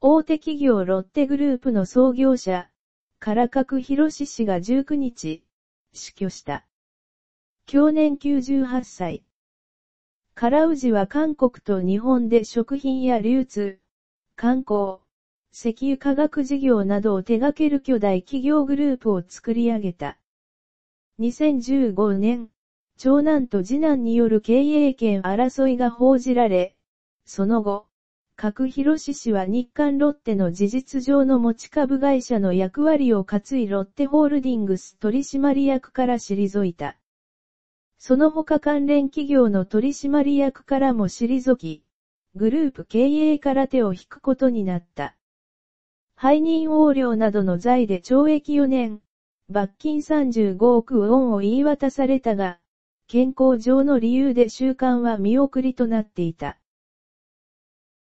大手企業ロッテグループの創業者、唐角博氏が19日、死去した。去年98歳。唐氏は韓国と日本で食品や流通、観光、石油化学事業などを手掛ける巨大企業グループを作り上げた。2015年、長男と次男による経営権争いが報じられ、その後、角広志氏は日韓ロッテの事実上の持ち株会社の役割を担いロッテホールディングス取締役から退いた。その他関連企業の取締役からも退き、グループ経営から手を引くことになった。背任横領などの罪で懲役4年、罰金35億ウォンを言い渡されたが、健康上の理由で習慣は見送りとなっていた。